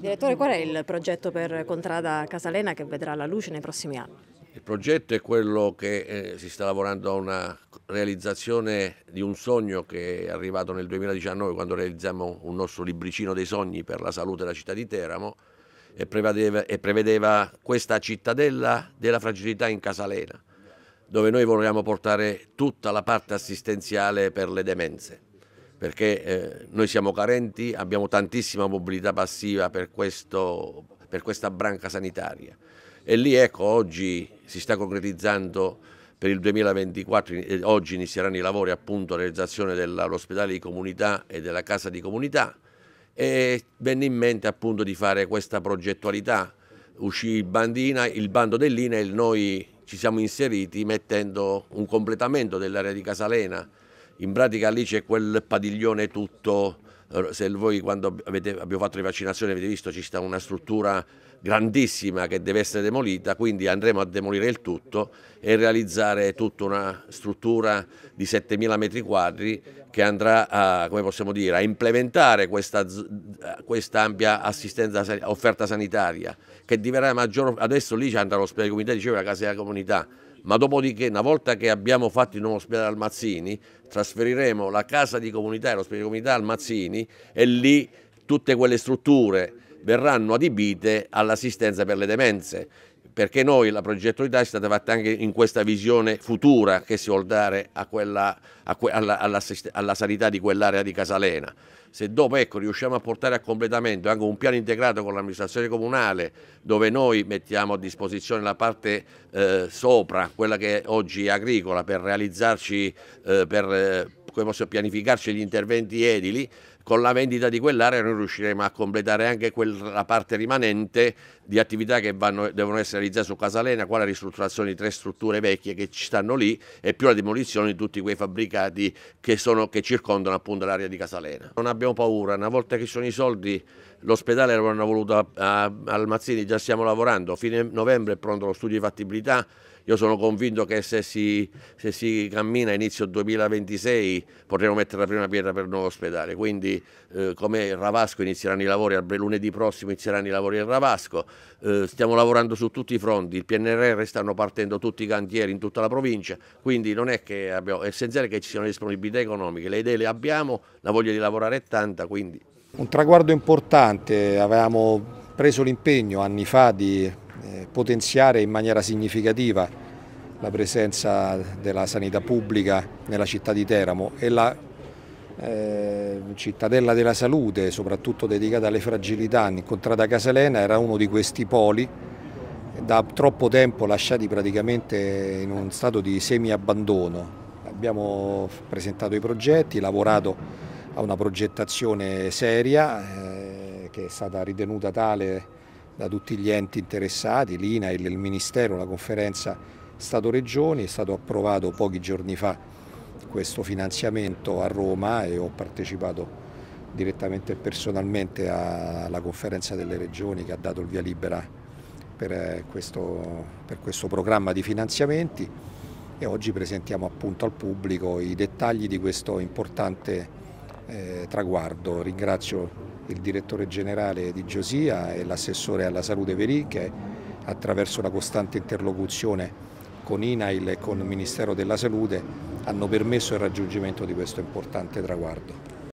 Direttore, qual è il progetto per Contrada Casalena che vedrà la luce nei prossimi anni? Il progetto è quello che eh, si sta lavorando a una realizzazione di un sogno che è arrivato nel 2019 quando realizziamo un nostro libricino dei sogni per la salute della città di Teramo e prevedeva, e prevedeva questa cittadella della fragilità in Casalena dove noi vogliamo portare tutta la parte assistenziale per le demenze perché eh, noi siamo carenti, abbiamo tantissima mobilità passiva per, questo, per questa branca sanitaria e lì ecco oggi si sta concretizzando per il 2024, eh, oggi inizieranno i lavori appunto la realizzazione dell'ospedale di comunità e della casa di comunità e venne in mente appunto di fare questa progettualità, uscì il, bandina, il bando dell'INEL, noi ci siamo inseriti mettendo un completamento dell'area di Casalena in pratica lì c'è quel padiglione tutto, eh, se voi quando avete, abbiamo fatto le vaccinazioni avete visto ci sta una struttura grandissima che deve essere demolita, quindi andremo a demolire il tutto e realizzare tutta una struttura di 7.000 metri quadri che andrà a, dire, a implementare questa, questa, ampia assistenza, offerta sanitaria che diverrà maggiore, adesso lì andrà l'ospedale comunità, diceva la casa della comunità, ma dopodiché una volta che abbiamo fatto il nuovo ospedale al Mazzini trasferiremo la casa di comunità e l'ospedale di comunità al Mazzini e lì tutte quelle strutture verranno adibite all'assistenza per le demenze perché noi la progettualità è stata fatta anche in questa visione futura che si vuol dare a quella, a que, alla, alla, alla, sanità di quell'area di Casalena. Se dopo ecco, riusciamo a portare a completamento anche un piano integrato con l'amministrazione comunale dove noi mettiamo a disposizione la parte eh, sopra, quella che è oggi è agricola, per realizzarci, eh, per, eh, pianificarci gli interventi edili, con la vendita di quell'area noi riusciremo a completare anche quella parte rimanente di attività che vanno, devono essere realizzate su Casalena, qua la ristrutturazione di tre strutture vecchie che ci stanno lì e più la demolizione di tutti quei fabbricati che, sono, che circondano appunto l'area di Casalena. Non abbiamo paura, una volta che ci sono i soldi l'ospedale l'hanno voluto al Mazzini, già stiamo lavorando, fine novembre è pronto lo studio di fattibilità, io sono convinto che se si, se si cammina a inizio 2026 potremo mettere la prima pietra per il nuovo ospedale. Quindi eh, come Ravasco inizieranno i lavori, lunedì prossimo inizieranno i lavori a Ravasco, eh, stiamo lavorando su tutti i fronti, il PNRR stanno partendo tutti i cantieri in tutta la provincia, quindi non è che abbiamo, è essenziale che ci siano disponibilità economiche, le idee le abbiamo, la voglia di lavorare è tanta. Quindi. Un traguardo importante, avevamo preso l'impegno anni fa di eh, potenziare in maniera significativa la presenza della sanità pubblica nella città di Teramo e la eh, cittadella della salute, soprattutto dedicata alle fragilità, incontrata a Casalena, era uno di questi poli da troppo tempo lasciati praticamente in un stato di semi-abbandono. Abbiamo presentato i progetti, lavorato a una progettazione seria eh, che è stata ritenuta tale da tutti gli enti interessati, l'INA, il, il Ministero, la conferenza Stato-Regioni, è stato approvato pochi giorni fa questo finanziamento a Roma e ho partecipato direttamente e personalmente alla conferenza delle regioni che ha dato il via libera per eh, questo, per questo programma di finanziamenti e oggi presentiamo appunto al pubblico i dettagli di questo importante eh, traguardo. Ringrazio il direttore generale di Giosia e l'assessore alla salute Veri che attraverso la costante interlocuzione con INAIL e con il Ministero della Salute hanno permesso il raggiungimento di questo importante traguardo.